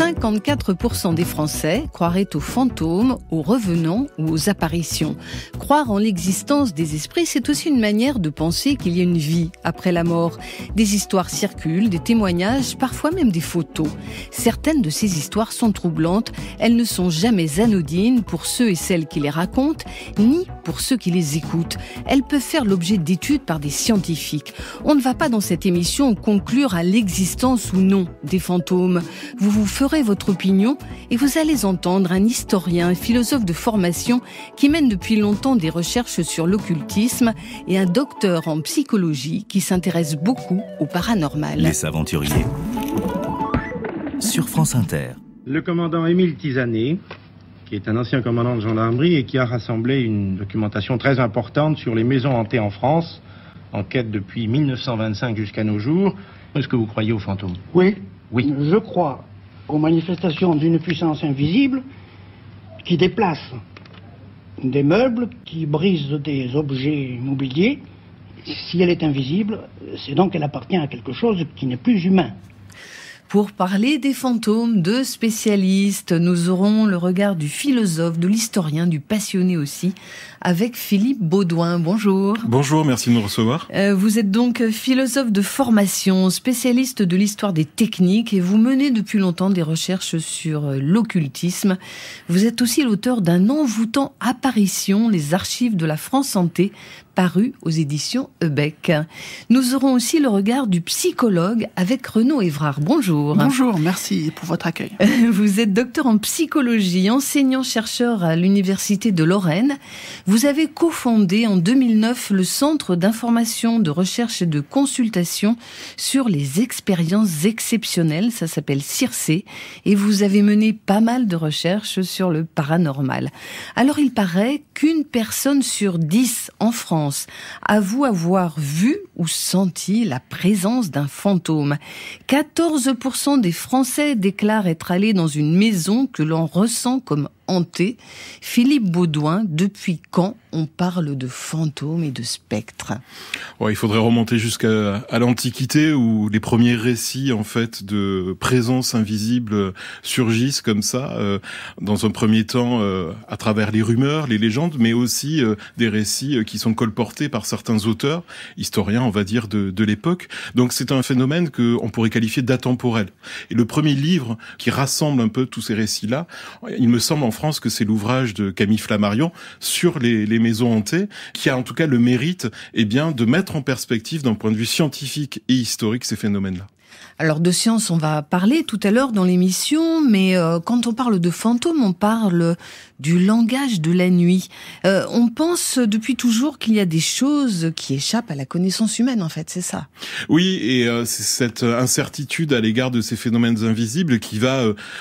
54% des Français croiraient aux fantômes, aux revenants ou aux apparitions. Croire en l'existence des esprits, c'est aussi une manière de penser qu'il y a une vie après la mort. Des histoires circulent, des témoignages, parfois même des photos. Certaines de ces histoires sont troublantes, elles ne sont jamais anodines pour ceux et celles qui les racontent, ni pour ceux qui les écoutent. Elles peuvent faire l'objet d'études par des scientifiques. On ne va pas dans cette émission conclure à l'existence ou non des fantômes. Vous vous votre opinion et vous allez entendre un historien et philosophe de formation qui mène depuis longtemps des recherches sur l'occultisme et un docteur en psychologie qui s'intéresse beaucoup au paranormal. Les aventuriers. Sur France Inter. Le commandant Émile Tizané, qui est un ancien commandant de gendarmerie et qui a rassemblé une documentation très importante sur les maisons hantées en France, enquête depuis 1925 jusqu'à nos jours. Est-ce que vous croyez aux fantômes Oui. Oui. Je crois aux manifestations d'une puissance invisible qui déplace des meubles, qui brise des objets immobiliers. Si elle est invisible, c'est donc qu'elle appartient à quelque chose qui n'est plus humain pour parler des fantômes, de spécialistes. Nous aurons le regard du philosophe, de l'historien, du passionné aussi, avec Philippe Baudouin. Bonjour. Bonjour, merci de nous recevoir. Euh, vous êtes donc philosophe de formation, spécialiste de l'histoire des techniques et vous menez depuis longtemps des recherches sur euh, l'occultisme. Vous êtes aussi l'auteur d'un envoûtant apparition, les archives de la France santé, paru aux éditions Ebec. Nous aurons aussi le regard du psychologue avec Renaud Évrard. Bonjour. Bonjour, merci pour votre accueil. Vous êtes docteur en psychologie, enseignant-chercheur à l'Université de Lorraine. Vous avez cofondé en 2009 le Centre d'information, de recherche et de consultation sur les expériences exceptionnelles. Ça s'appelle CIRCE. Et vous avez mené pas mal de recherches sur le paranormal. Alors il paraît qu'une personne sur dix en France avoue avoir vu ou senti la présence d'un fantôme. 14% des Français déclarent être allés dans une maison que l'on ressent comme hanté. Philippe Baudouin, depuis quand on parle de fantômes et de spectres Il faudrait remonter jusqu'à l'Antiquité où les premiers récits en fait de présence invisible surgissent comme ça, euh, dans un premier temps euh, à travers les rumeurs, les légendes, mais aussi euh, des récits qui sont colportés par certains auteurs, historiens on va dire de, l'époque. Donc c'est un phénomène que on pourrait qualifier d'atemporel. Et le premier livre qui rassemble un peu tous ces récits-là, il me semble en pense que c'est l'ouvrage de Camille Flammarion sur les, maisons hantées, qui a en tout cas le mérite et eh bien, de mettre en perspective d'un point de vue scientifique et historique ces phénomènes-là. Alors de science, on va parler tout à l'heure dans l'émission, mais euh, quand on parle de fantômes, on parle du langage de la nuit. Euh, on pense depuis toujours qu'il y a des choses qui échappent à la connaissance humaine, en fait, c'est ça. Oui, et euh, c'est cette euh, incertitude à l'égard de ces phénomènes invisibles qui va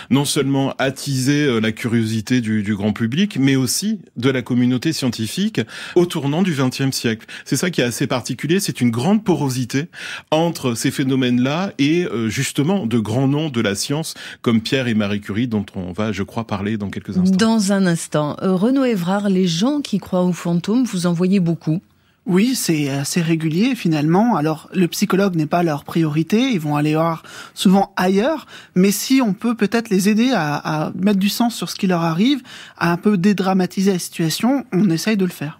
non seulement attiser la curiosité du, du, grand public, mais aussi de la communauté scientifique au tournant du XXe siècle. C'est ça qui est assez particulier, c'est une grande porosité entre ces phénomènes-là et justement de grands noms de la science comme Pierre et Marie Curie, dont on va, je crois, parler dans quelques instants. Dans instant. Euh, Renaud Evrard, les gens qui croient aux fantômes, vous en voyez beaucoup oui, c'est assez régulier finalement. Alors le psychologue n'est pas leur priorité, ils vont aller voir souvent ailleurs, mais si on peut peut-être les aider à mettre du sens sur ce qui leur arrive, à un peu dédramatiser la situation, on essaye de le faire.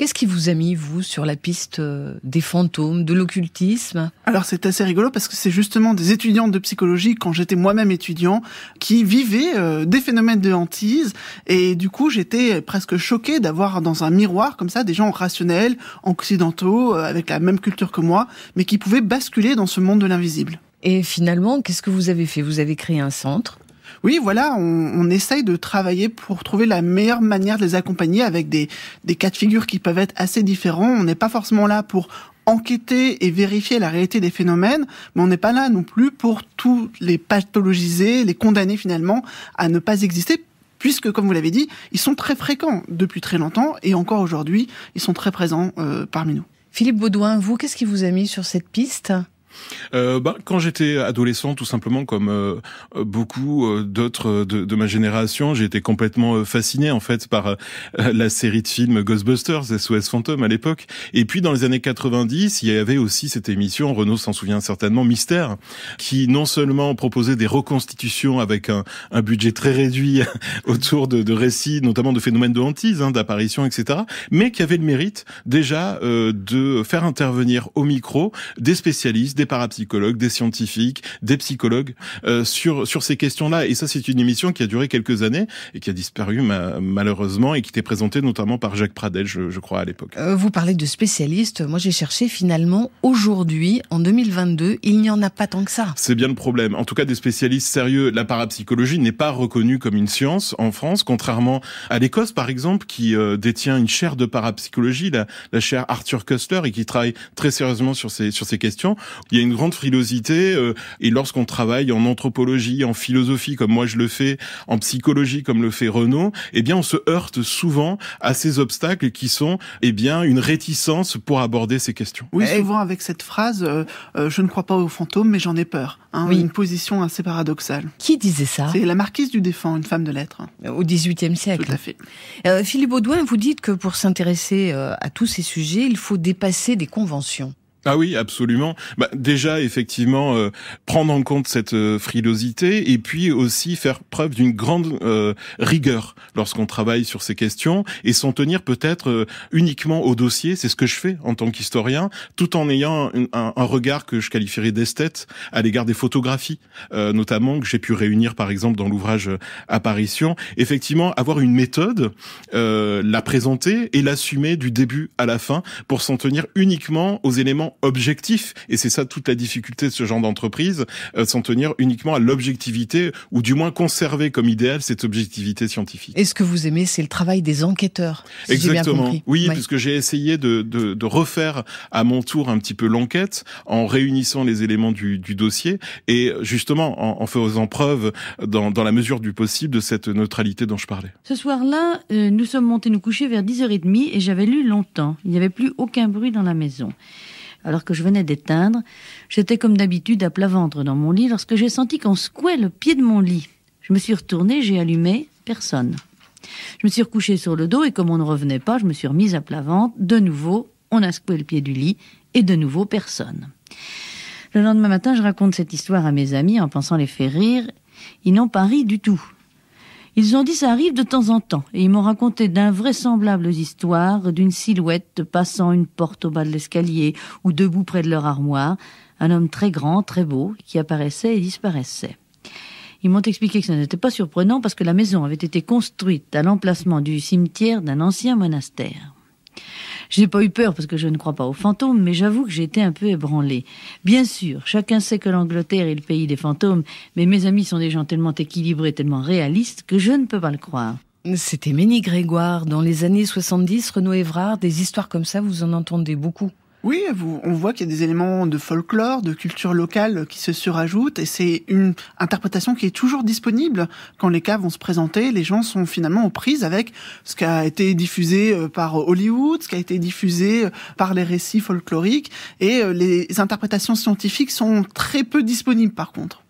Qu'est-ce qui vous a mis, vous, sur la piste euh, des fantômes, de l'occultisme Alors c'est assez rigolo parce que c'est justement des étudiants de psychologie, quand j'étais moi-même étudiant, qui vivaient euh, des phénomènes de hantise. Et du coup, j'étais presque choqué d'avoir dans un miroir comme ça des gens rationnels, occidentaux, euh, avec la même culture que moi, mais qui pouvaient basculer dans ce monde de l'invisible. Et finalement, qu'est-ce que vous avez fait Vous avez créé un centre oui, voilà, on, on, essaye de travailler pour trouver la meilleure manière de les accompagner avec des, cas de figure qui peuvent être assez différents. On n'est pas forcément là pour enquêter et vérifier la réalité des phénomènes, mais on n'est pas là non plus pour tous les pathologiser, les condamner finalement à ne pas exister, puisque, comme vous l'avez dit, ils sont très fréquents depuis très longtemps et encore aujourd'hui, ils sont très présents euh, parmi nous. Philippe Baudouin, vous, qu'est-ce qui vous a mis sur cette piste euh, bah, quand j'étais adolescent, tout simplement, comme euh, beaucoup euh, d'autres de, de, ma génération, j'ai été complètement fasciné en fait par la série de films Ghostbusters, SOS Phantom, à l'époque. Et puis dans les années 90, il y avait aussi cette émission, Renaud s'en souvient certainement, Mystère, qui non seulement proposait des reconstitutions avec un, budget très réduit autour de, de, récits, notamment de phénomènes de hantise, hein, d'apparitions, etc., mais qui avait le mérite déjà de faire intervenir au micro des spécialistes, des parapsychologues, des scientifiques, des psychologues euh, sur sur ces questions-là. Et ça, c'est une émission qui a duré quelques années et qui a disparu malheureusement et qui était présentée notamment par Jacques Pradel, je, crois, à l'époque. Euh, vous parlez de spécialistes. Moi, j'ai cherché finalement aujourd'hui, en 2022, il n'y en a pas tant que ça. C'est bien le problème. En tout cas, des spécialistes sérieux. La parapsychologie n'est pas reconnue comme une science en France, contrairement à l'Écosse, par exemple, qui euh, détient une chaire de parapsychologie, la, chaire Arthur Kessler, et qui travaille très sérieusement sur ces sur ces questions il y a une grande frilosité euh, et lorsqu'on travaille en anthropologie, en philosophie comme moi je le fais, en psychologie comme le fait Renaud, eh bien on se heurte souvent à ces obstacles qui sont eh bien une réticence pour aborder ces questions. Oui, eh. souvent avec cette phrase euh, euh, je ne crois pas aux fantômes mais j'en ai peur. Hein, Une position assez paradoxale. Qui disait ça C'est la marquise du Défend, une femme de lettres. Au XVIIIe siècle. Tout à fait. Philippe Baudouin, vous dites que pour s'intéresser à tous ces sujets, il faut dépasser des conventions. Ah oui, absolument. Bah, déjà, effectivement, euh, prendre en compte cette euh, frilosité et puis aussi faire preuve d'une grande euh, rigueur lorsqu'on travaille sur ces questions et s'en tenir peut-être uniquement au dossier. C'est ce que je fais en tant qu'historien, tout en ayant un, un regard que je qualifierais d'esthète à l'égard des photographies, notamment que j'ai pu réunir par exemple dans l'ouvrage Apparition. Effectivement, avoir une méthode, la présenter et l'assumer du début à la fin pour s'en tenir uniquement aux éléments objectif, et c'est ça toute la difficulté de ce genre d'entreprise, euh, s'en tenir uniquement à l'objectivité, ou du moins conserver comme idéal cette objectivité scientifique. Et ce que vous aimez, c'est le travail des enquêteurs. Exactement. oui, puisque j'ai essayé de, refaire à mon tour un petit peu l'enquête en réunissant les éléments du, dossier et justement en, faisant preuve dans, la mesure du possible de cette neutralité dont je parlais. Ce soir-là, euh, nous sommes montés nous coucher vers 10h30 et j'avais lu longtemps. Il n'y avait plus aucun bruit dans la maison alors que je venais d'éteindre. J'étais comme d'habitude à plat ventre dans mon lit lorsque j'ai senti qu'on secouait le pied de mon lit. Je me suis retournée, j'ai allumé, personne. Je me suis recouchée sur le dos et comme on ne revenait pas, je me suis remise à plat ventre. De nouveau, on a secoué le pied du lit et de nouveau, personne. Le lendemain matin, je raconte cette histoire à mes amis en pensant les faire rire. Ils n'ont pas ri du tout. Ils ont dit ça arrive de temps en temps, et ils m'ont raconté d'invraisemblables histoires d'une silhouette passant une porte au bas de l'escalier ou debout près de leur armoire, un homme très grand, très beau, qui apparaissait et disparaissait. Ils m'ont expliqué que ça n'était pas surprenant parce que la maison avait été construite à l'emplacement du cimetière d'un ancien monastère. J'ai pas eu peur parce que je ne crois pas aux fantômes, mais j'avoue que j'ai été un peu ébranlée. Bien sûr, chacun sait que l'Angleterre est le pays des fantômes, mais mes amis sont des gens tellement équilibrés, tellement réalistes que je ne peux pas le croire. C'était Ménie Grégoire. Dans les années 70, Renaud Évrard, des histoires comme ça, vous en entendez beaucoup oui, on voit qu'il y a des éléments de folklore, de culture locale qui se surajoutent, et c'est une interprétation qui est toujours disponible quand les cas vont se présenter. Les gens sont finalement aux prises avec ce qui a été diffusé euh, par Hollywood, ce qui a été diffusé euh, par les récits folkloriques, et euh, les interprétations scientifiques sont très peu disponibles par contre.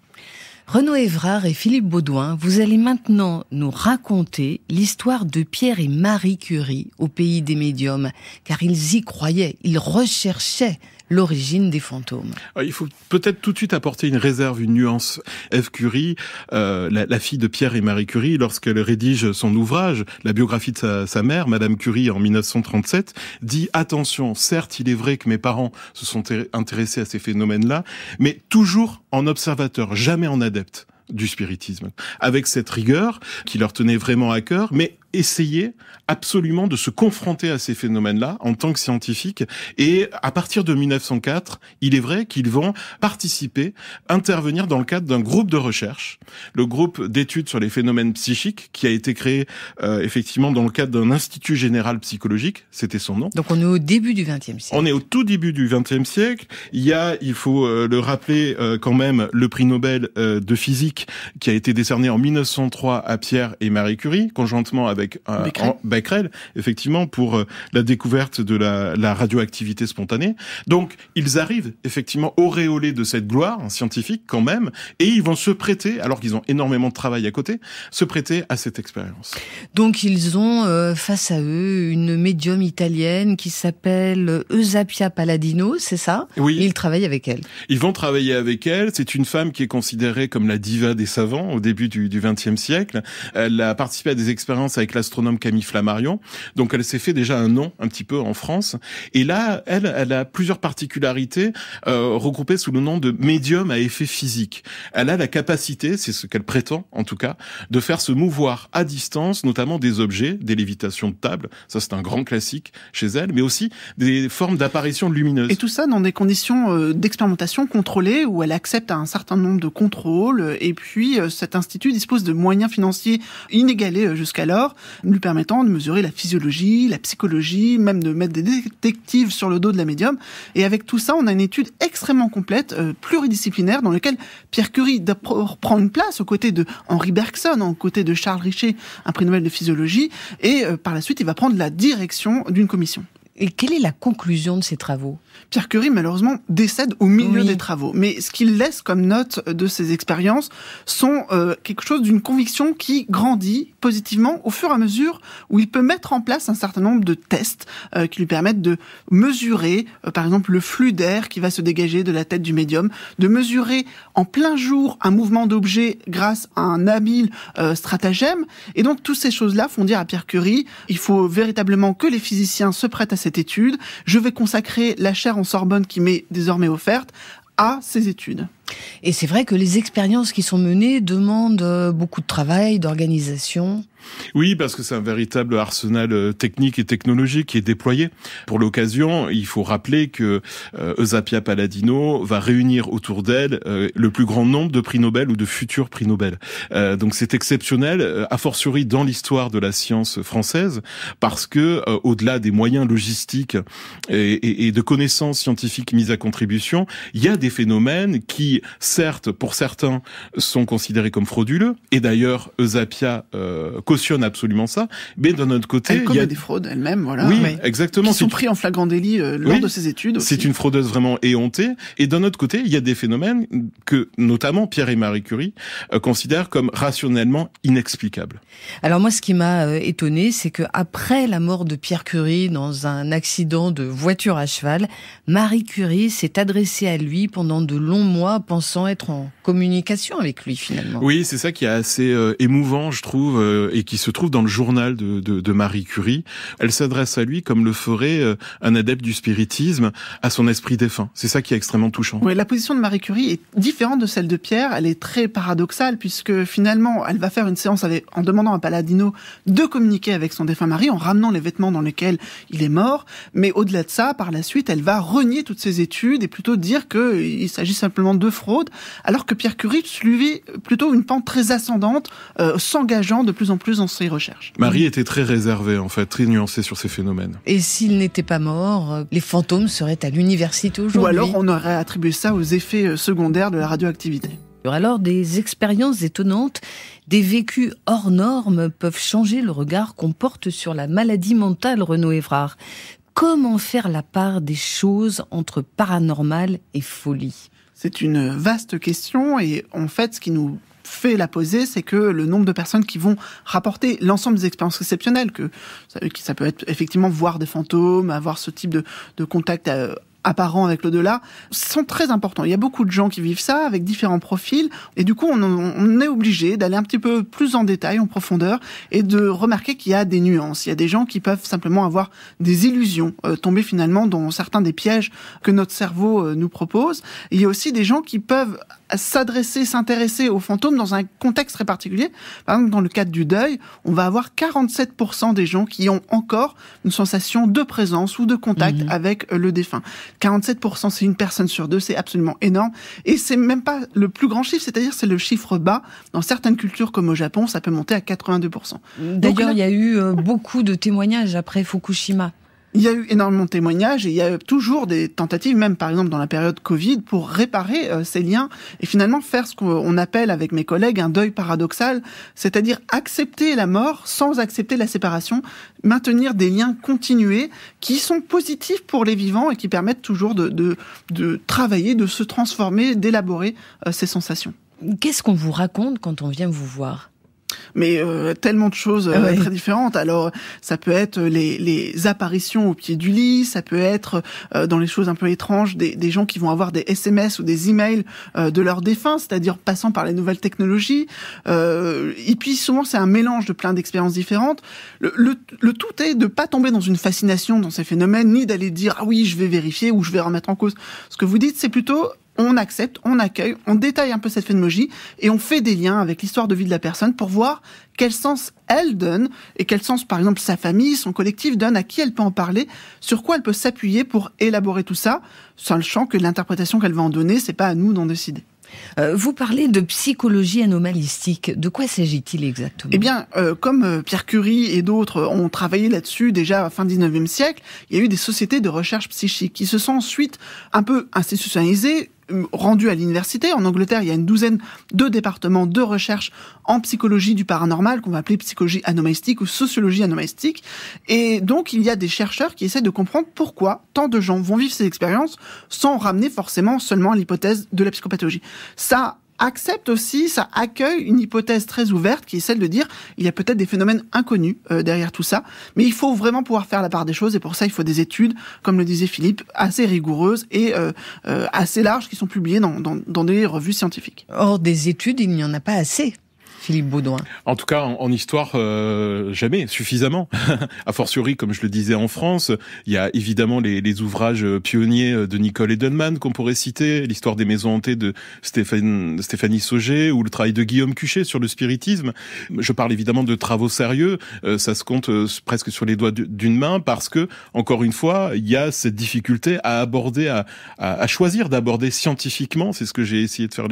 Renaud Évrard et Philippe Baudouin, vous allez maintenant nous raconter l'histoire de Pierre et Marie Curie au pays des médiums, car ils y croyaient, ils recherchaient l'origine des fantômes. Euh, il faut peut-être tout de suite apporter une réserve, une nuance. Eve Curie, euh, la, fille de Pierre et Marie Curie, lorsqu'elle rédige son ouvrage, la biographie de sa, sa, mère, Madame Curie, en 1937, dit attention, certes, il est vrai que mes parents se sont intéressés à ces phénomènes-là, mais toujours en observateur, jamais en adepte du spiritisme, avec cette rigueur qui leur tenait vraiment à cœur, mais essayer absolument de se confronter à ces phénomènes-là en tant que scientifique. Et à partir de 1904, il est vrai qu'ils vont participer, intervenir dans le cadre d'un groupe de recherche, le groupe d'études sur les phénomènes psychiques qui a été créé euh, effectivement dans le cadre d'un institut général psychologique, c'était son nom. Donc on est au début du XXe siècle. On est au tout début du XXe siècle. Il y a, il faut euh, le rappeler euh, quand même, le prix Nobel de physique qui a été décerné en 1903 à Pierre et Marie Curie, conjointement avec avec euh, Becquerel. effectivement, pour euh, la découverte de la, radioactivité spontanée. Donc, ils arrivent effectivement auréolés de cette gloire hein, scientifique quand même, et ils vont se prêter, alors qu'ils ont énormément de travail à côté, se prêter à cette expérience. Donc, ils ont euh, face à eux une médium italienne qui s'appelle Eusapia Palladino, c'est ça Oui. ils travaillent avec elle. Ils vont travailler avec elle. C'est une femme qui est considérée comme la diva des savants au début du XXe siècle. Elle a participé à des expériences avec l'astronome Camille Flammarion. Donc elle s'est fait déjà un nom un petit peu en France. Et là, elle, elle a plusieurs particularités euh, regroupées sous le nom de médium à effet physique. Elle a la capacité, c'est ce qu'elle prétend en tout cas, de faire se mouvoir à distance, notamment des objets, des lévitations de table. Ça, c'est un grand classique chez elle, mais aussi des formes d'apparition lumineuse. Et tout ça dans des conditions euh, d'expérimentation contrôlées où elle accepte un certain nombre de contrôles. Et puis, euh, cet institut dispose de moyens financiers inégalés jusqu'alors lui permettant de mesurer la physiologie, la psychologie, même de mettre des détectives sur le dos de la médium. Et avec tout ça, on a une étude extrêmement complète, euh, pluridisciplinaire, dans laquelle Pierre Curie prend une place aux côtés de Henri Bergson, aux côtés de Charles Richer, un prix Nobel de physiologie, et euh, par la suite, il va prendre la direction d'une commission. Et quelle est la conclusion de ces travaux Pierre Curie, malheureusement, décède au milieu des travaux. Mais ce qu'il laisse comme note de ses expériences sont euh, quelque chose d'une conviction qui grandit positivement au fur et à mesure où il peut mettre en place un certain nombre de tests euh, qui lui permettent de mesurer, euh, par exemple, le flux d'air qui va se dégager de la tête du médium, de mesurer en plein jour un mouvement d'objet grâce à un habile stratagème. Et donc, toutes ces choses-là font dire à Pierre Curie, il faut véritablement que les physiciens se prêtent à ces études. étude, je vais consacrer la chaire en Sorbonne qui m'est désormais offerte à ces études. Et c'est vrai que les expériences qui sont menées demandent euh, beaucoup de travail, d'organisation. Oui, parce que c'est un véritable arsenal euh, technique et technologique qui est déployé. Pour l'occasion, il faut rappeler que euh, Eusapia Palladino va réunir autour d'elle le plus grand nombre de prix Nobel ou de futurs prix Nobel. donc c'est exceptionnel, a fortiori dans l'histoire de la science française, parce que au-delà des moyens logistiques et, et de connaissances scientifiques mises à contribution, il y a des phénomènes qui certes, pour certains, sont considérés comme frauduleux, et d'ailleurs, Eusapia euh, cautionne absolument ça, mais d'un autre côté... il y a des fraudes elle-même, voilà. Oui, exactement. Qui sont pris en flagrant délit euh, lors de ses études. C'est une fraudeuse vraiment éhontée, et d'un autre côté, il y a des phénomènes que, notamment, Pierre et Marie Curie euh, considèrent comme rationnellement inexplicables. Alors moi, ce qui m'a étonné, c'est que après la mort de Pierre Curie dans un accident de voiture à cheval, Marie Curie s'est adressée à lui pendant de longs mois pensant être en communication avec lui finalement. Oui, c'est ça qui est assez euh, émouvant, je trouve, euh, et qui se trouve dans le journal de, Marie Curie. Elle s'adresse à lui comme le ferait euh, un adepte du spiritisme à son esprit défunt. C'est ça qui est extrêmement touchant. Oui, la position de Marie Curie est différente de celle de Pierre. Elle est très paradoxale puisque finalement, elle va faire une séance en demandant à Paladino de communiquer avec son défunt mari en ramenant les vêtements dans lesquels il est mort. Mais au-delà de ça, par la suite, elle va renier toutes ses études et plutôt dire qu'il s'agit simplement de fraude, alors que Pierre Curie suivait plutôt une pente très ascendante, euh, s'engageant de plus en plus dans ses recherches. Marie était très réservée, en fait, très nuancée sur ces phénomènes. Et s'il n'était pas mort, euh, les fantômes seraient à l'université aujourd'hui. Ou alors on aurait attribué ça aux effets euh, secondaires de la radioactivité. Alors des expériences étonnantes, des vécus hors normes peuvent changer le regard qu'on porte sur la maladie mentale, Renaud Évrard. Comment faire la part des choses entre paranormal et folie c'est une vaste question et en fait, ce qui nous fait la poser, c'est que le nombre de personnes qui vont rapporter l'ensemble des expériences réceptionnelles, que ça, peut être effectivement voir des fantômes, avoir ce type de, de contact euh, apparent avec le delà sont très importants. Il y a beaucoup de gens qui vivent ça avec différents profils et du coup on, est obligé d'aller un petit peu plus en détail, en profondeur et de remarquer qu'il y a des nuances. Il y a des gens qui peuvent simplement avoir des illusions, euh, tomber finalement dans certains des pièges que notre cerveau euh, nous propose. il y a aussi des gens qui peuvent s'adresser, s'intéresser aux fantômes dans un contexte très particulier. Par exemple, dans le cadre du deuil, on va avoir 47% des gens qui ont encore une sensation de présence ou de contact mmh. avec euh, le défunt. 47%, c'est une personne sur deux, c'est absolument énorme. Et c'est même pas le plus grand chiffre, c'est-à-dire c'est le chiffre bas. Dans certaines cultures comme au Japon, ça peut monter à 82%. D'ailleurs, il y a eu euh, beaucoup de témoignages après Fukushima. Il y a eu énormément de témoignages et il y a toujours des tentatives, même par exemple dans la période Covid, pour réparer euh, ces liens et finalement faire ce qu'on appelle avec mes collègues un deuil paradoxal, c'est-à-dire accepter la mort sans accepter la séparation, maintenir des liens continués qui sont positifs pour les vivants et qui permettent toujours de, travailler, de se transformer, d'élaborer euh, ces sensations. Qu'est-ce qu'on vous raconte quand on vient vous voir mais euh, tellement de choses euh, très différentes. Alors, ça peut être les, apparitions au pied du lit, ça peut être euh, dans les choses un peu étranges des, gens qui vont avoir des SMS ou des emails de leurs défunts, c'est-à-dire passant par les nouvelles technologies. et puis souvent, c'est un mélange de plein d'expériences différentes. Le, le tout est de pas tomber dans une fascination dans ces phénomènes, ni d'aller dire ah oui, je vais vérifier ou je vais remettre en cause. Ce que vous dites, c'est plutôt on accepte, on accueille, on détaille un peu cette phénoménologie et on fait des liens avec l'histoire de vie de la personne pour voir quel sens elle donne et quel sens, par exemple, sa famille, son collectif donne, à qui elle peut en parler, sur quoi elle peut s'appuyer pour élaborer tout ça, le champ que l'interprétation qu'elle va en donner, c'est pas à nous d'en décider. Euh, vous parlez de psychologie anomalistique. De quoi s'agit-il exactement Eh bien, euh, comme euh, Pierre Curie et d'autres ont travaillé là-dessus déjà à fin 19e siècle, il y a eu des sociétés de recherche psychique qui se sont ensuite un peu institutionnalisées, rendu à l'université. En Angleterre, il y a une douzaine de départements de recherche en psychologie du paranormal qu'on va appeler psychologie anomalistique ou sociologie anomalistique. Et donc, il y a des chercheurs qui essaient de comprendre pourquoi tant de gens vont vivre ces expériences sans ramener forcément seulement l'hypothèse de la psychopathologie. Ça, accepte aussi, ça accueille une hypothèse très ouverte qui est celle de dire il y a peut-être des phénomènes inconnus euh, derrière tout ça, mais il faut vraiment pouvoir faire la part des choses et pour ça il faut des études, comme le disait Philippe, assez rigoureuses et euh, euh, assez larges qui sont publiées dans, dans, dans des revues scientifiques. Or, des études, il n'y en a pas assez. Philippe Baudouin En tout cas, en, histoire, euh, jamais, suffisamment. a fortiori, comme je le disais en France, il y a évidemment les, les ouvrages euh, pionniers euh, de Nicole Edelman qu'on pourrait citer, l'histoire des maisons hantées de Stéphane, Stéphanie Sauger ou le travail de Guillaume Cuchet sur le spiritisme. Je parle évidemment de travaux sérieux, ça se compte presque sur les doigts d'une main parce que, encore une fois, il y a cette difficulté à aborder, à, à, choisir d'aborder scientifiquement, c'est ce que j'ai essayé de faire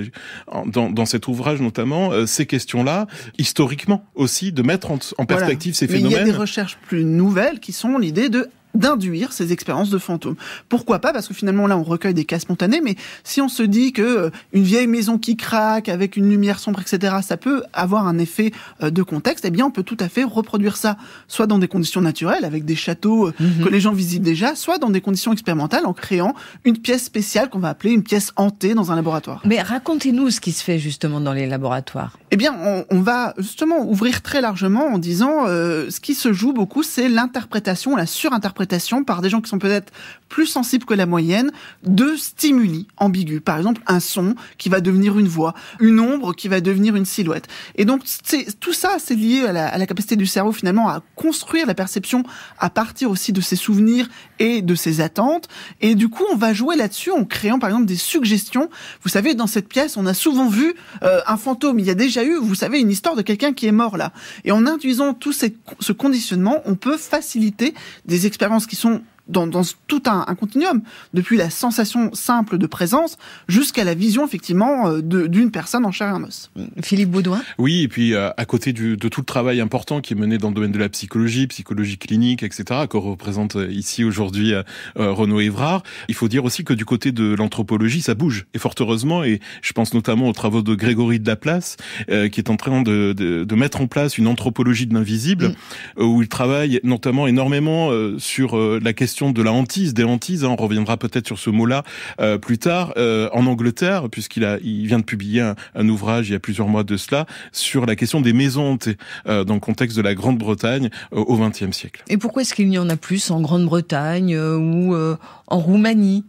dans, dans cet ouvrage notamment, ces questions là historiquement aussi, de mettre en, perspective ces phénomènes. il y a des recherches plus nouvelles qui sont l'idée de d'induire ces expériences de fantômes. Pourquoi pas Parce que finalement là on recueille des cas spontanés, mais si on se dit que euh, une vieille maison qui craque avec une lumière sombre, etc., ça peut avoir un effet euh, de contexte. Eh bien, on peut tout à fait reproduire ça, soit dans des conditions naturelles avec des châteaux euh, mhm. que les gens visitent déjà, soit dans des conditions expérimentales en créant une pièce spéciale qu'on va appeler une pièce hantée dans un laboratoire. Mais racontez-nous ce qui se fait justement dans les laboratoires. Eh bien, on, va justement ouvrir très largement en disant ce qui se joue beaucoup, c'est l'interprétation, la surinterprétation par des gens qui sont peut-être plus sensibles que la moyenne de stimuli ambigus. Par exemple, un son qui va devenir une voix, une ombre qui va devenir une silhouette. Et donc, tout ça, c'est lié à la, capacité du cerveau finalement à construire la perception à partir aussi de ses souvenirs et de ses attentes. Et du coup, on va jouer là-dessus en créant par exemple des suggestions. Vous savez, dans cette pièce, on a souvent vu euh, un fantôme. Il y a déjà eu, vous savez, une histoire de quelqu'un qui est mort là. Et en induisant tout ces, ce conditionnement, on peut faciliter des expériences qui sont dans, tout un, continuum, depuis la sensation simple de présence jusqu'à la vision effectivement euh, d'une personne en chair et en os. Philippe Baudouin Oui, et puis euh, à côté de tout le travail important qui est mené dans le domaine de la psychologie, psychologie clinique, etc., que représente euh, ici aujourd'hui Renaud Évrard, il faut dire aussi que du côté de l'anthropologie, ça bouge, et fort heureusement, et je pense notamment aux travaux de Grégory de Laplace, Place, qui est en train de, mettre en place une anthropologie de l'invisible, mm. où il travaille notamment énormément sur la question de la hantise, des hantises. Hein. on reviendra peut-être sur ce mot-là euh, plus tard euh, en Angleterre, puisqu'il a, il vient de publier un, ouvrage il y a plusieurs mois de cela sur la question des maisons hantées euh, dans le contexte de la Grande-Bretagne au XXe siècle. Et pourquoi est-ce qu'il n'y en a plus en Grande-Bretagne ou en Roumanie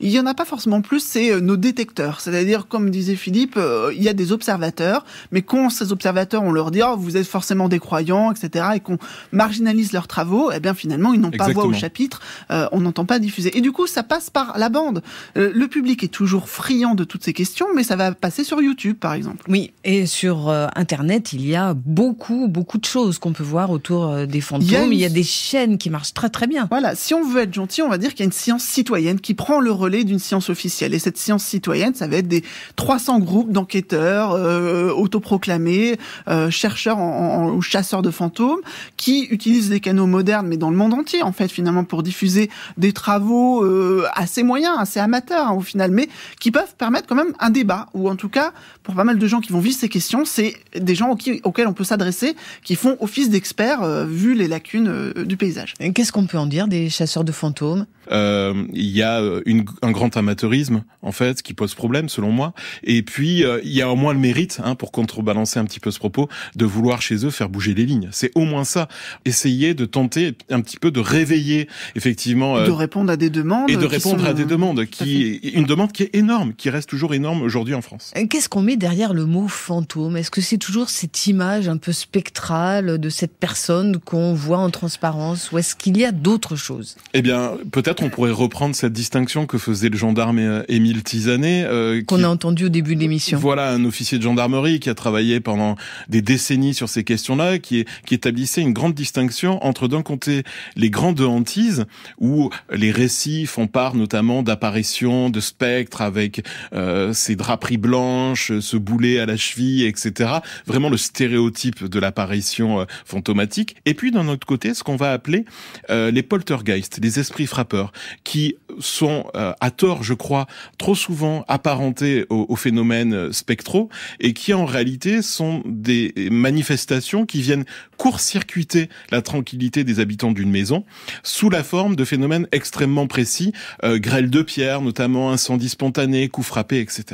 il n'y en a pas forcément plus, c'est euh, nos détecteurs. C'est-à-dire, comme disait Philippe, euh, il y a des observateurs, mais quand ces observateurs, on leur dit oh, vous êtes forcément des croyants, etc., et qu'on marginalise leurs travaux, eh bien finalement, ils n'ont pas voix au chapitre, euh, on n'entend pas diffuser. Et du coup, ça passe par la bande. le public est toujours friand de toutes ces questions, mais ça va passer sur YouTube, par exemple. Oui, et sur Internet, il y a beaucoup, beaucoup de choses qu'on peut voir autour des fantômes. il y a des chaînes qui marchent très, très bien. Voilà, si on veut être gentil, on va dire qu'il y a une science citoyenne qui prend le relais d'une science officielle. Et cette science citoyenne, ça va être des 300 groupes d'enquêteurs euh, autoproclamés, euh, chercheurs ou chasseurs de fantômes, qui utilisent des canaux modernes, mais dans le monde entier, en fait, finalement, pour diffuser des travaux euh, assez moyens, assez amateurs, hein, au final, mais qui peuvent permettre quand même un débat, ou en tout cas, pour pas mal de gens qui vont vivre ces questions, c'est des gens auxquels on peut s'adresser, qui font office d'experts, euh, vu les lacunes du paysage. Qu'est-ce qu'on peut en dire des chasseurs de fantômes euh, il y a euh, une, un grand amateurisme en fait qui pose problème selon moi. Et puis euh, il y a au moins le mérite, hein, pour contrebalancer un petit peu ce propos, de vouloir chez eux faire bouger les lignes. C'est au moins ça. Essayer de tenter un petit peu de réveiller effectivement. de répondre à des demandes. Et de répondre à des demandes qui une demande qui est énorme, qui reste toujours énorme aujourd'hui en France. Qu'est-ce qu'on met derrière le mot fantôme Est-ce que c'est toujours cette image un peu spectrale de cette personne qu'on voit en transparence, ou est-ce qu'il y a d'autres choses Eh bien, peut-être on pourrait reprendre cette distinction que faisait le gendarme euh, Émile Tisanet. Euh, qu'on a entendu au début de l'émission. Voilà, un officier de gendarmerie qui a travaillé pendant des décennies sur ces questions-là, qui, qui établissait une grande distinction entre, d'un côté, les grandes hantises, où les récits font part notamment d'apparitions, de spectres avec euh, ces draperies blanches, ce boulet à la cheville, etc. Vraiment le stéréotype de l'apparition fantomatique. Et puis, d'un autre côté, ce qu'on va appeler les poltergeists, les esprits frappeurs qui sont, euh, à tort, je crois, trop souvent apparentés aux, phénomènes euh, spectraux et qui, en réalité, sont des manifestations qui viennent court-circuiter la tranquillité des habitants d'une maison sous la forme de phénomènes extrêmement précis, euh, grêle de pierre, notamment incendie spontané, coups frappés, etc.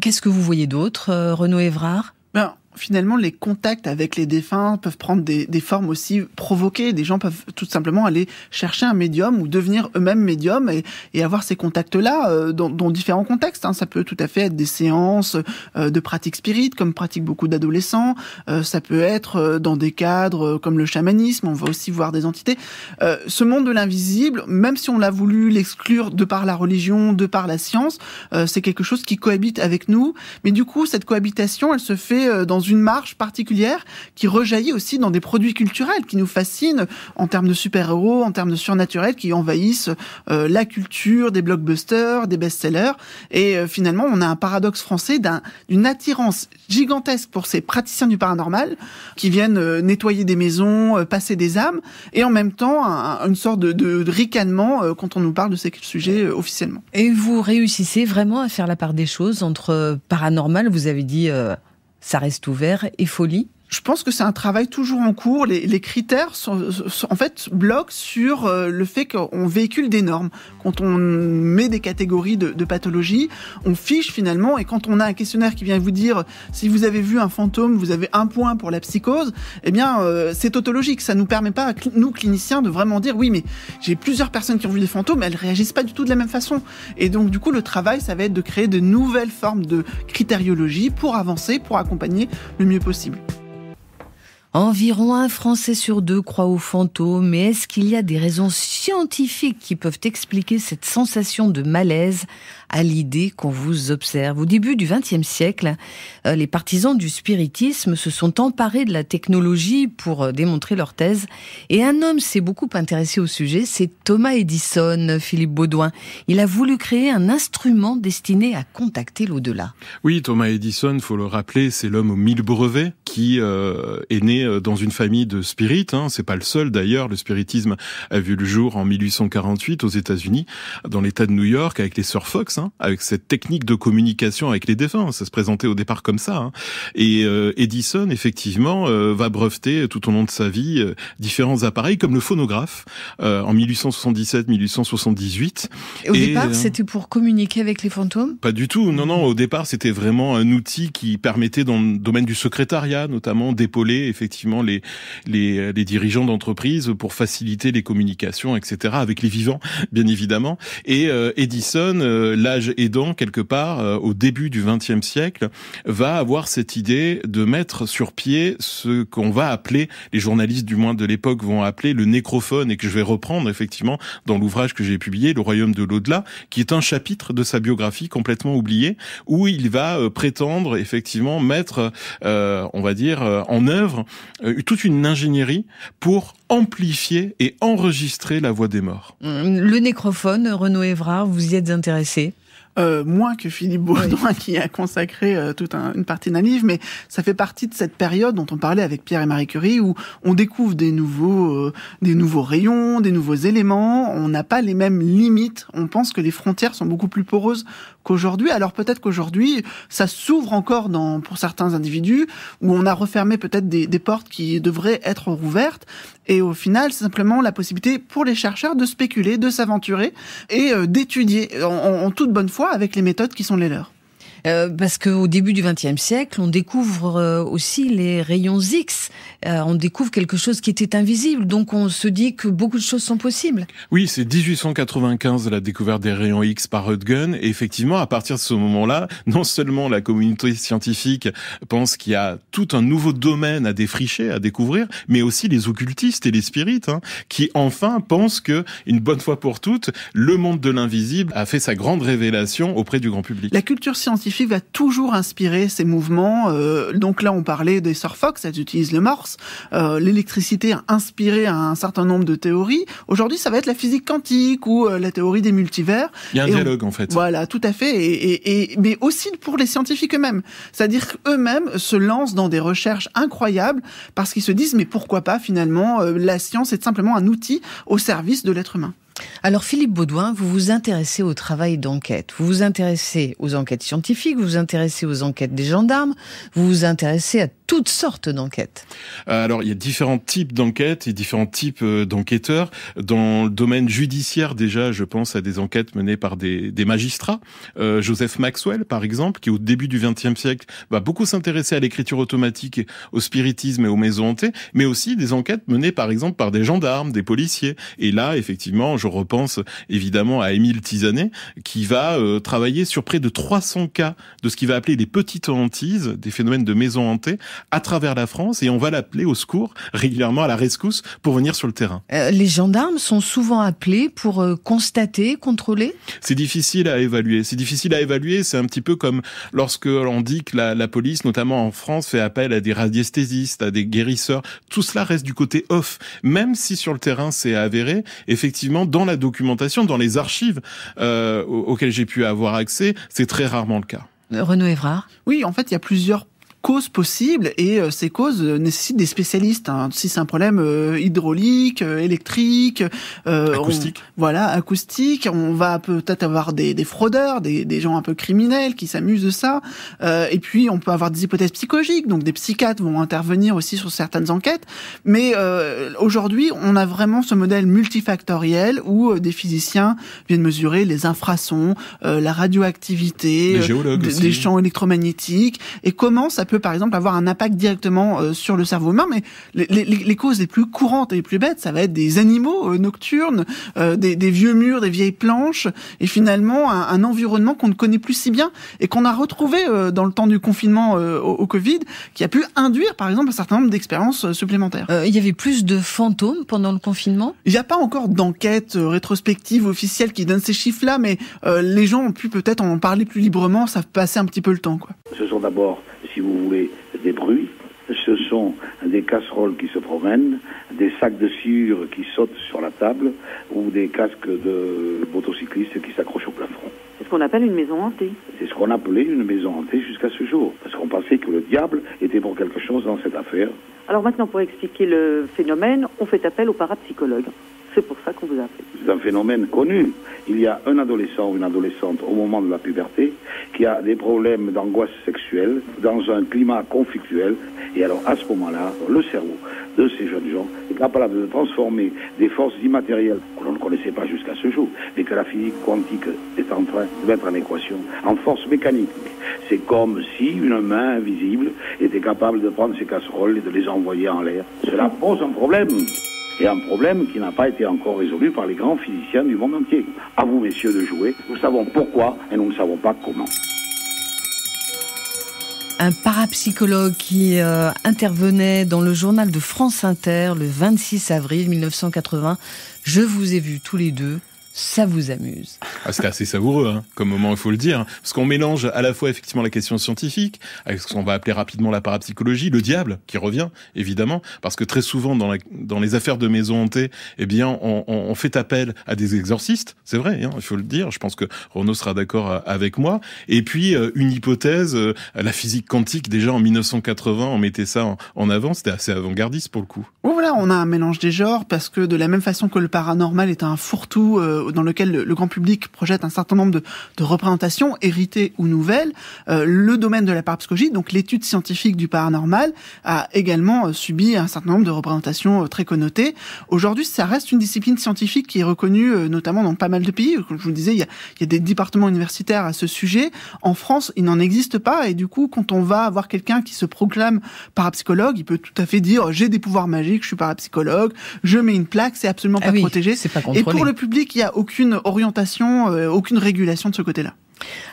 Qu'est-ce que vous voyez d'autre, Renaud Evrard finalement, les contacts avec les défunts peuvent prendre des, des, formes aussi provoquées. Des gens peuvent tout simplement aller chercher un médium ou devenir eux-mêmes médiums et, et, avoir ces contacts-là euh, dans, dans, différents contextes. Hein. Ça peut tout à fait être des séances euh, de pratique spirit, comme pratiquent beaucoup d'adolescents. Euh, ça peut être dans des cadres comme le chamanisme. On va aussi voir des entités. ce monde de l'invisible, même si on l'a voulu l'exclure de par la religion, de par la science, c'est quelque chose qui cohabite avec nous. Mais du coup, cette cohabitation, elle se fait dans une marche particulière qui rejaillit aussi dans des produits culturels qui nous fascinent en termes de super-héros, en termes de surnaturel, qui envahissent euh, la culture, des blockbusters, des best-sellers. Et euh, finalement, on a un paradoxe français d'une attirance gigantesque pour ces praticiens du paranormal qui viennent euh, nettoyer des maisons, passer des âmes, et en même temps une sorte de, de ricanement quand on nous parle de ces sujets officiellement. Et vous réussissez vraiment à faire la part des choses entre paranormal, vous avez dit ça reste ouvert et folie je pense que c'est un travail toujours en cours. Les, critères sont, en fait bloquent sur euh, le fait qu'on véhicule des normes. Quand on met des catégories de, pathologies, on fiche finalement. Et quand on a un questionnaire qui vient vous dire si vous avez vu un fantôme, vous avez un point pour la psychose, eh bien euh, c'est tautologique. Ça nous permet pas nous cliniciens de vraiment dire oui, mais j'ai plusieurs personnes qui ont vu des fantômes, elles réagissent pas du tout de la même façon. Et donc du coup le travail, ça va être de créer de nouvelles formes de critériologie pour avancer, pour accompagner le mieux possible. Environ un Français sur deux croit aux fantômes, mais est-ce qu'il y a des raisons scientifiques qui peuvent expliquer cette sensation de malaise à l'idée qu'on vous observe. Au début du XXe siècle, euh, les partisans du spiritisme se sont emparés de la technologie pour euh, démontrer leur thèse. Et un homme s'est beaucoup intéressé au sujet, c'est Thomas Edison, Philippe Baudouin. Il a voulu créer un instrument destiné à contacter l'au-delà. Oui, Thomas Edison, faut le rappeler, c'est l'homme aux mille brevets qui euh, est né dans une famille de spirites. Hein. C'est pas le seul d'ailleurs. Le spiritisme a vu le jour en 1848 aux États-Unis, dans l'État de New York, avec les Sœurs Fox Hein, avec cette technique de communication avec les défunts. Ça se présentait au départ comme ça. Hein. Et euh, Edison, effectivement, euh, va breveter tout au long de sa vie euh, différents appareils, comme le phonographe, en 1877-1878. Au départ, c'était pour communiquer avec les fantômes Pas du tout. Non, non. Au départ, c'était vraiment un outil qui permettait, dans le domaine du secrétariat notamment, d'épauler effectivement les, les, les dirigeants d'entreprise pour faciliter les communications, etc., avec les vivants, bien évidemment. Et Edison l'âge aidant, quelque part, euh, au début du XXe siècle, va avoir cette idée de mettre sur pied ce qu'on va appeler, les journalistes du moins de l'époque vont appeler le nécrophone, et que je vais reprendre effectivement dans l'ouvrage que j'ai publié, Le Royaume de l'au-delà, qui est un chapitre de sa biographie complètement oublié, où il va euh, prétendre effectivement mettre, euh, on va dire, en œuvre toute une ingénierie pour amplifier et enregistrer la voix des morts. Euh, le nécrophone, Renaud Evrard, vous y êtes intéressé euh, moins que Philippe Baudouin qui a consacré euh, toute une partie d'un livre, mais ça fait partie de cette période dont on parlait avec Pierre et Marie Curie où on découvre des nouveaux, euh, des nouveaux rayons, des nouveaux éléments. On n'a pas les mêmes limites. On pense que les frontières sont beaucoup plus poreuses qu'aujourd'hui. Alors peut-être qu'aujourd'hui, ça s'ouvre encore dans, pour certains individus où on a refermé peut-être des, des portes qui devraient être rouvertes. Et au final, c'est simplement la possibilité pour les chercheurs de spéculer, de s'aventurer et d'étudier en toute bonne foi avec les méthodes qui sont les leurs. Euh, parce qu'au début du XXe siècle, on découvre euh, aussi les rayons X. Euh, on découvre quelque chose qui était invisible, donc on se dit que beaucoup de choses sont possibles. Oui, c'est 1895 la découverte des rayons X par Röntgen. Et effectivement, à partir de ce moment-là, non seulement la communauté scientifique pense qu'il y a tout un nouveau domaine à défricher, à découvrir, mais aussi les occultistes et les spirites hein, qui enfin pensent que, une bonne fois pour toutes, le monde de l'invisible a fait sa grande révélation auprès du grand public. La culture scientifique va toujours inspirer ces mouvements. Euh, donc là, on parlait des surfox, elles utilisent le morse. Euh, l'électricité a inspiré un certain nombre de théories. Aujourd'hui, ça va être la physique quantique ou euh, la théorie des multivers. Il y a un dialogue, en fait. Voilà, tout à fait. Et, mais aussi pour les scientifiques eux-mêmes. C'est-à-dire qu'eux-mêmes se lancent dans des recherches incroyables parce qu'ils se disent, mais pourquoi pas finalement, la science est simplement un outil au service de l'être humain. Alors Philippe Baudouin, vous vous intéressez au travail d'enquête, vous vous intéressez aux enquêtes scientifiques, vous vous intéressez aux enquêtes des gendarmes, vous vous intéressez à toutes sortes d'enquêtes. Euh, alors, il y a différents types d'enquêtes et différents types euh, d'enquêteurs. Dans le domaine judiciaire, déjà, je pense à des enquêtes menées par des, magistrats. Euh, Joseph Maxwell, par exemple, qui au début du XXe siècle va beaucoup s'intéresser à l'écriture automatique, au spiritisme et aux maisons hantées, mais aussi des enquêtes menées, par exemple, par des gendarmes, des policiers. Et là, effectivement, je repense évidemment à Émile Tisanet, qui va travailler sur près de 300 cas de ce qu'il va appeler des petites hantises, des phénomènes de maisons hantées, à travers la France et on va l'appeler au secours régulièrement à la rescousse pour venir sur le terrain. Euh, les gendarmes sont souvent appelés pour euh, constater, contrôler C'est difficile à évaluer. C'est difficile à évaluer. C'est un petit peu comme lorsque l'on dit que la, police, notamment en France, fait appel à des radiesthésistes, à des guérisseurs. Tout cela reste du côté off. Même si sur le terrain c'est avéré, effectivement, dans la documentation, dans les archives euh, auxquelles j'ai pu avoir accès, c'est très rarement le cas. Renaud Evrard Oui, en fait, il y a plusieurs causes possibles et euh, ces causes euh, nécessitent des spécialistes. Hein. Si c'est un problème euh, hydraulique, électrique, acoustique, on, voilà, acoustique, on va peut-être avoir des, fraudeurs, des, gens un peu criminels qui s'amusent de ça. et puis on peut avoir des hypothèses psychologiques, donc des psychiatres vont intervenir aussi sur certaines enquêtes. Mais aujourd'hui, on a vraiment ce modèle multifactoriel où des physiciens viennent mesurer les infrasons, la radioactivité, les champs électromagnétiques et comment ça peut par exemple avoir un impact directement euh, sur le cerveau humain. Mais les, causes les plus courantes et les plus bêtes, ça va être des animaux euh, nocturnes, euh, des, vieux murs, des vieilles planches, et finalement un, environnement qu'on ne connaît plus si bien et qu'on a retrouvé dans le temps du confinement au, Covid, qui a pu induire par exemple un certain nombre d'expériences supplémentaires. il y avait plus de fantômes pendant le confinement Il n'y a pas encore d'enquête rétrospective officielle qui donne ces chiffres-là, mais les gens ont pu peut-être en parler plus librement, ça passait un petit peu le temps. Quoi. Ce sont d'abord si vous voulez, des bruits. Ce sont des casseroles qui se promènent, des sacs de cire qui sautent sur la table ou des casques de motocyclistes qui s'accrochent au plafond. C'est ce qu'on appelle une maison hantée. C'est ce qu'on appelait une maison hantée jusqu'à ce jour, parce qu'on pensait que le diable était pour quelque chose dans cette affaire. Alors maintenant, pour expliquer le phénomène, on fait appel aux parapsychologues. C'est pour ça qu'on vous a C'est un phénomène connu. Il y a un adolescent ou une adolescente au moment de la puberté qui a des problèmes d'angoisse sexuelle dans un climat conflictuel. Et alors, à ce moment-là, le cerveau de ces jeunes gens est capable de transformer des forces immatérielles que l'on ne connaissait pas jusqu'à ce jour, mais que la physique quantique est en train de mettre en équation, en force mécanique. C'est comme si une main invisible était capable de prendre ces casseroles et de les envoyer en l'air. Cela pose un problème et un problème qui n'a pas été encore résolu par les grands physiciens du monde entier. À vous, messieurs, de jouer. Nous savons pourquoi et nous ne savons pas comment. Un parapsychologue qui euh, intervenait dans le journal de France Inter le 26 avril 1980. Je vous ai vu tous les deux ça vous amuse. Ah, C'était assez savoureux, hein, comme moment, il faut le dire. Hein. Parce qu'on mélange à la fois effectivement la question scientifique, avec ce qu'on va appeler rapidement la parapsychologie, le diable, qui revient, évidemment, parce que très souvent dans, la, dans les affaires de maison hantée, eh bien, on, on, on fait appel à des exorcistes, c'est vrai, hein, il faut le dire, je pense que Renaud sera d'accord euh, avec moi. Et puis, euh, une hypothèse, euh, la physique quantique, déjà en 1980, on mettait ça en, avant, c'était assez avant-gardiste pour le coup. Voilà, on a un mélange des genres, parce que de la même façon que le paranormal est un fourre-tout, dans lequel le, grand public projette un certain nombre de, de représentations, héritées ou nouvelles. Euh, le domaine de la parapsychologie, donc l'étude scientifique du paranormal, a également euh, subi un certain nombre de représentations euh, très connotées. Aujourd'hui, ça reste une discipline scientifique qui est reconnue euh, notamment dans pas mal de pays. Comme je vous le disais, il y a, il y a des départements universitaires à ce sujet. En France, il n'en existe pas et du coup, quand on va avoir quelqu'un qui se proclame parapsychologue, il peut tout à fait dire oh, j'ai des pouvoirs magiques, je suis parapsychologue, je mets une plaque, c'est absolument ah pas protégé. Pas et pour le public, il y a aucune orientation, euh, aucune régulation de ce côté-là.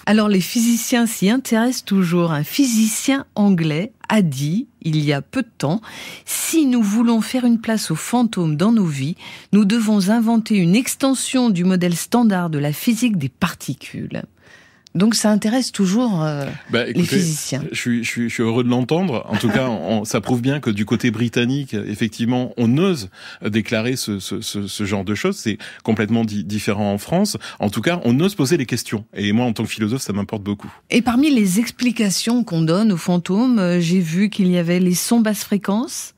Alors les physiciens s'y intéressent toujours. Un physicien anglais a dit, il y a peu de temps, si nous voulons faire une place aux fantômes dans nos vies, nous devons inventer une extension du modèle standard de la physique des particules. Donc ça intéresse toujours euh, bah, les physiciens. Je suis, je, suis, je suis heureux de l'entendre. En tout cas, on, ça prouve bien que du côté britannique, effectivement, on ose déclarer ce, ce, ce, ce genre de choses. C'est complètement différent en France. En tout cas, on ose poser les questions. Et moi, en tant que philosophe, ça m'importe beaucoup. Et parmi les explications qu'on donne aux fantômes, euh, j'ai vu qu'il y avait les sons basse fréquence,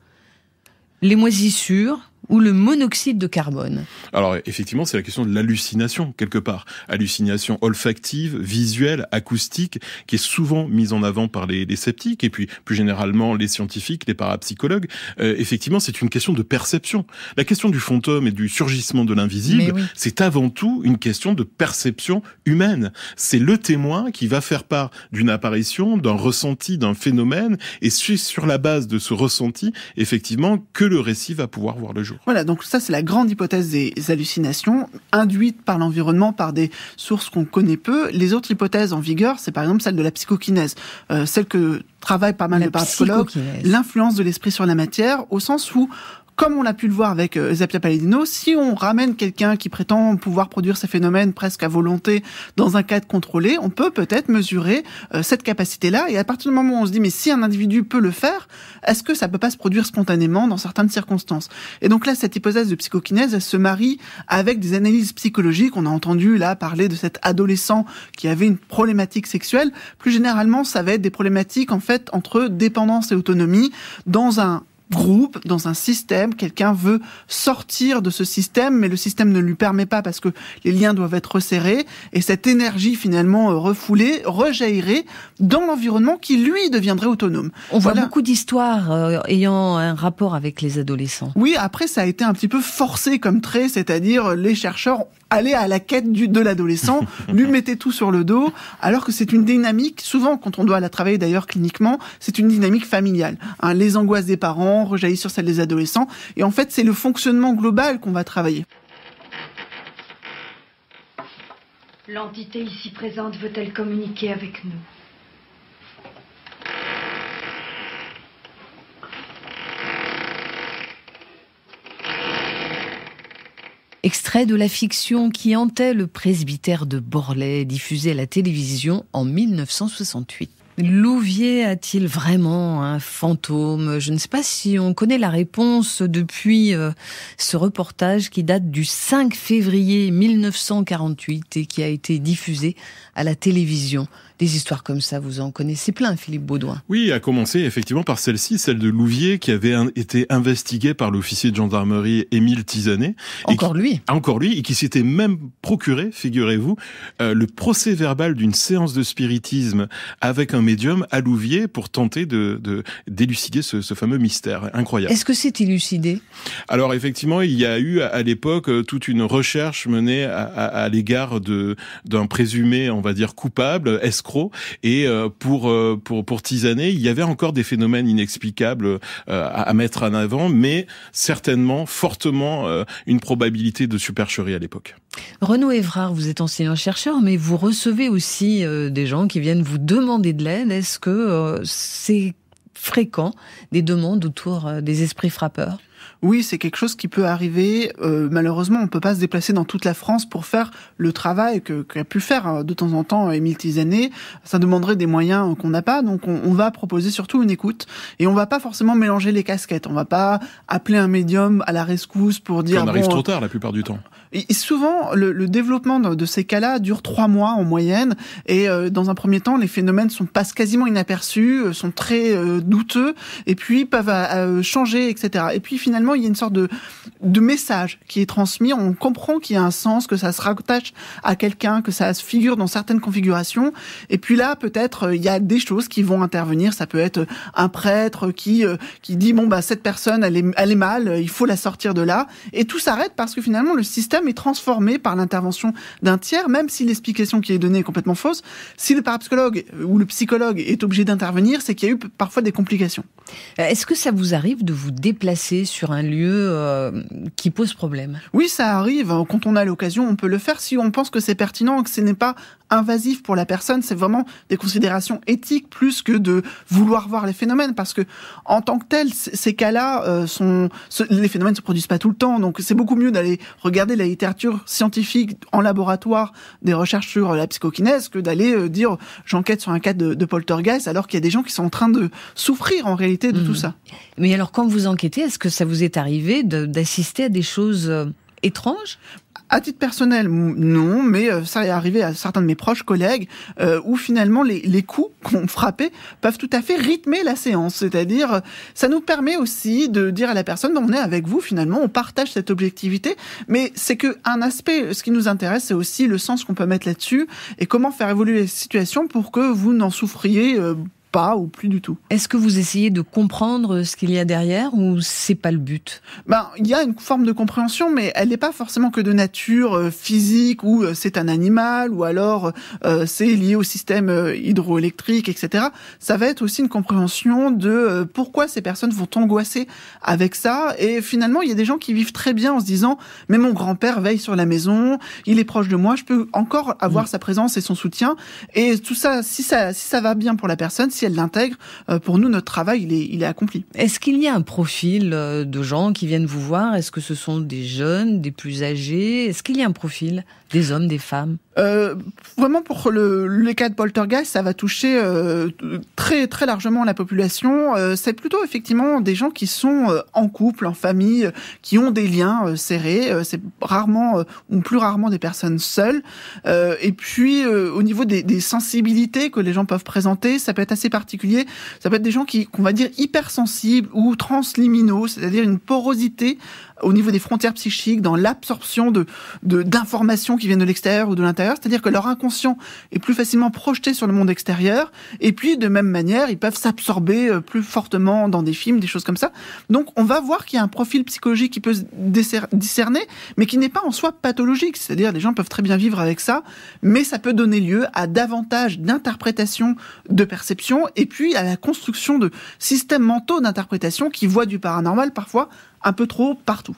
les moisissures, ou le monoxyde de carbone Alors effectivement, c'est la question de l'hallucination, quelque part. Hallucination olfactive, visuelle, acoustique, qui est souvent mise en avant par les, sceptiques et puis plus généralement les scientifiques, les parapsychologues. Euh, effectivement, c'est une question de perception. La question du fantôme et du surgissement de l'invisible, c'est avant tout une question de perception humaine. C'est le témoin qui va faire part d'une apparition, d'un ressenti, d'un phénomène, et c'est sur la base de ce ressenti, effectivement, que le récit va pouvoir voir le jour. Voilà, donc ça c'est la grande hypothèse des hallucinations induites par l'environnement, par des sources qu'on connaît peu. Les autres hypothèses en vigueur, c'est par exemple celle de la psychokinèse, euh, celle que travaille pas mal de parapsychologues, l'influence de l'esprit sur la matière, au sens où comme on l'a pu le voir avec euh, Zappia Paladino, si on ramène quelqu'un qui prétend pouvoir produire ces phénomènes presque à volonté dans un cadre contrôlé, on peut peut-être mesurer euh, cette capacité-là. Et à partir du moment où on se dit, mais si un individu peut le faire, est-ce que ça peut pas se produire spontanément dans certaines circonstances Et donc là, cette hypothèse de psychokinèse, elle se marie avec des analyses psychologiques. On a entendu là parler de cet adolescent qui avait une problématique sexuelle. Plus généralement, ça va être des problématiques en fait entre dépendance et autonomie dans un groupe, dans un système. Quelqu'un veut sortir de ce système, mais le système ne lui permet pas parce que les liens doivent être resserrés. Et cette énergie finalement euh, refoulée rejaillirait dans l'environnement qui lui deviendrait autonome. On voit beaucoup d'histoires euh, ayant un rapport avec les adolescents. Oui, après ça a été un petit peu forcé comme trait, c'est-à-dire euh, les chercheurs aller à la quête de l'adolescent, lui mettez tout sur le dos, alors que c'est une dynamique, souvent quand on doit la travailler d'ailleurs cliniquement, c'est une dynamique familiale. Hein, les angoisses des parents rejaillissent sur celles des adolescents, et en fait c'est le fonctionnement global qu'on va travailler. L'entité ici présente veut-elle communiquer avec nous extrait de la fiction qui hantait le presbytère de Borlet, diffusé à la télévision en 1968. Louvier a-t-il vraiment un fantôme Je ne sais pas si on connaît la réponse depuis euh, ce reportage qui date du 5 février 1948 et qui a été diffusé à la télévision. Des histoires comme ça, vous en connaissez plein, Philippe Baudouin. Oui, à commencer effectivement par celle-ci, celle de Louvier, qui avait été investigué par l'officier de gendarmerie Émile Tizanet. – Encore lui Encore lui, et qui s'était même procuré, figurez-vous, euh, le procès verbal d'une séance de spiritisme avec un médium à Louvier pour tenter de, d'élucider ce, fameux mystère incroyable. Est-ce que c'est élucidé Alors effectivement, il y a eu à, l'époque euh, toute une recherche menée à, l'égard de, d'un présumé, on va dire, coupable. Est-ce et euh, euh, pour pour pour il y avait encore des phénomènes inexplicables euh, à, mettre en avant, mais certainement fortement une probabilité de supercherie à l'époque. Renaud Evrard, vous êtes enseignant chercheur, mais vous recevez aussi des gens qui viennent vous demander de l'aide. Est-ce que c'est fréquent des demandes autour des esprits frappeurs oui, c'est quelque chose qui peut arriver. Euh, malheureusement, on peut pas se déplacer dans toute la France pour faire le travail qu'a a pu faire hein, de temps en temps Émile années, Ça demanderait des moyens euh, qu'on n'a pas. Donc, on, va proposer surtout une écoute. Et on va pas forcément mélanger les casquettes. On va pas appeler un médium à la rescousse pour dire... on euh, arrive trop tard la plupart du temps. Et souvent, le, développement de, ces cas-là dure trois mois en moyenne. Et euh, dans un premier temps, les phénomènes sont passent quasiment inaperçus, euh, sont très euh, douteux, et puis peuvent changer, etc. Et puis finalement, il y a une sorte de, de message qui est transmis. On comprend qu'il y a un sens, que ça se rattache à quelqu'un, que ça se figure dans certaines configurations. Et puis là, peut-être, il y a des choses qui vont intervenir. Ça peut être un prêtre qui qui dit bon bah cette personne, elle est, elle est mal, il faut la sortir de là. Et tout s'arrête parce que finalement, le système est transformé par l'intervention d'un tiers, même si l'explication qui est donnée est complètement fausse. Si le parapsychologue ou le psychologue est obligé d'intervenir, c'est qu'il y a eu parfois des complications. Euh, est-ce que ça vous arrive de vous déplacer sur un lieu euh, qui pose problème Oui, ça arrive. Quand on a l'occasion, on peut le faire si on pense que c'est pertinent, que ce n'est pas invasif pour la personne. C'est vraiment des considérations éthiques plus que de vouloir voir les phénomènes, parce que en tant que tel, ces cas-là euh, sont, les phénomènes ne se produisent pas tout le temps. Donc c'est beaucoup mieux d'aller regarder la littérature scientifique en laboratoire des recherches sur euh, la psychokinèse que d'aller euh, dire j'enquête sur un cas de, poltergeist alors qu'il y a des gens qui sont en train de souffrir en réalité de tout mhm. ça. Mais alors quand vous enquêtez, est-ce que ça vous est arrivé d'assister à des choses euh, étranges à titre personnel, non, mais euh, ça est arrivé à certains de mes proches collègues, euh, où finalement les, les coups qu'on frappait peuvent tout à fait rythmer la séance. C'est-à-dire, euh, ça nous permet aussi de dire à la personne, ben, on est avec vous finalement, on partage cette objectivité, mais c'est que un aspect, ce qui nous intéresse, c'est aussi le sens qu'on peut mettre là-dessus et comment faire évoluer la situation pour que vous n'en souffriez pas ou plus du tout. Est-ce que vous essayez de comprendre ce qu'il y a derrière ou c'est pas le but Ben, il y a une forme de compréhension, mais elle n'est pas forcément que de nature euh, physique ou euh, c'est un animal ou alors euh, c'est lié au système hydroélectrique, etc. Ça va être aussi une compréhension de pourquoi ces personnes vont angoisser avec ça. Et finalement, il y a des gens qui vivent très bien en se disant, mais mon grand-père veille sur la maison, il est proche de moi, je peux encore avoir mmh. sa présence et son soutien. Et tout ça, si ça, si ça va bien pour la personne, si elle l'intègre, euh, pour nous, notre travail, il est accompli. Est-ce qu'il y a un profil euh, de gens qui viennent vous voir Est-ce que ce sont des jeunes, des plus âgés Est-ce qu'il y a un profil des hommes, des femmes euh, vraiment pour le, les cas de poltergeist, ça va toucher euh, très très largement la population. Euh, c'est plutôt effectivement des gens qui sont en couple, en famille, qui ont des liens serrés. c'est rarement ou plus rarement des personnes seules. et puis au niveau des, des, sensibilités que les gens peuvent présenter, ça peut être assez particulier. Ça peut être des gens qui, qu'on va dire, hypersensibles ou transliminaux, c'est-à-dire une porosité au niveau des frontières psychiques, dans l'absorption de d'informations qui viennent de l'extérieur ou de l'intérieur c'est-à-dire que leur inconscient est plus facilement projeté sur le monde extérieur, et puis de même manière, ils peuvent s'absorber euh, plus fortement dans des films, des choses comme ça. Donc on va voir qu'il y a un profil psychologique qui peut discerner, mais qui n'est pas en soi pathologique, c'est-à-dire les gens peuvent très bien vivre avec ça, mais ça peut donner lieu à davantage d'interprétations, de perceptions, et puis à la construction de systèmes mentaux d'interprétation qui voient du paranormal parfois un peu trop partout.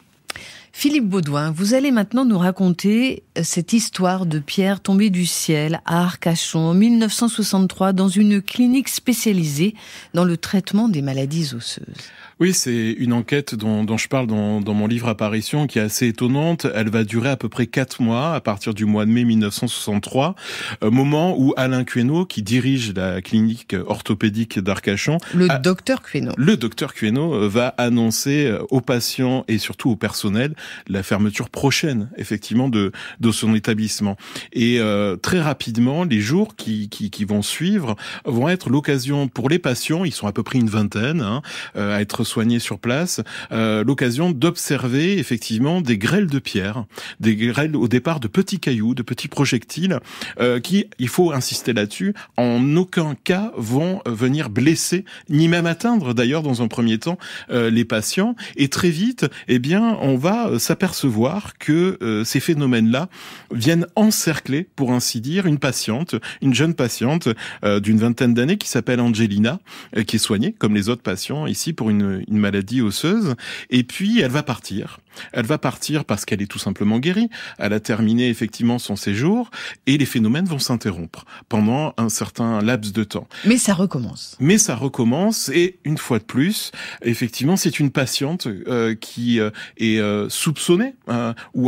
Philippe Baudouin, vous allez maintenant nous raconter euh, cette histoire de Pierre tombée du ciel à Arcachon en 1963 dans une clinique spécialisée dans le traitement des maladies osseuses. Oui, c'est une enquête dont, dont je parle dans, dans, mon livre Apparition qui est assez étonnante. Elle va durer à peu près quatre mois à partir du mois de mai 1963, euh, moment où Alain Cueno, qui dirige la clinique orthopédique d'Arcachon, le docteur Cueno, le docteur Cueno euh, va annoncer euh, aux patients et surtout au personnel la fermeture prochaine, effectivement, de, de son établissement. Et très rapidement, les jours qui, qui, qui vont suivre vont être l'occasion pour les patients, ils sont à peu près une vingtaine, hein, à être soignés sur place, euh, l'occasion d'observer effectivement des grêles de pierre, des grêles au départ de petits cailloux, de petits projectiles, euh, qui, il faut insister là-dessus, en aucun cas vont venir blesser, ni même atteindre d'ailleurs dans un premier temps euh, les patients. Et très vite, eh bien, on va s'apercevoir que ces phénomènes-là viennent encercler, pour ainsi dire, une patiente, une jeune patiente d'une vingtaine d'années qui s'appelle Angelina, qui est soignée comme les autres patients ici pour une une, maladie osseuse, et puis elle va partir. Elle va partir parce qu'elle est tout simplement guérie. Elle a terminé effectivement son séjour et les phénomènes vont s'interrompre pendant un certain laps de temps. Mais ça recommence. Mais ça recommence et une fois de plus, effectivement, c'est une patiente euh, qui euh, est euh, soupçonnée hein, ou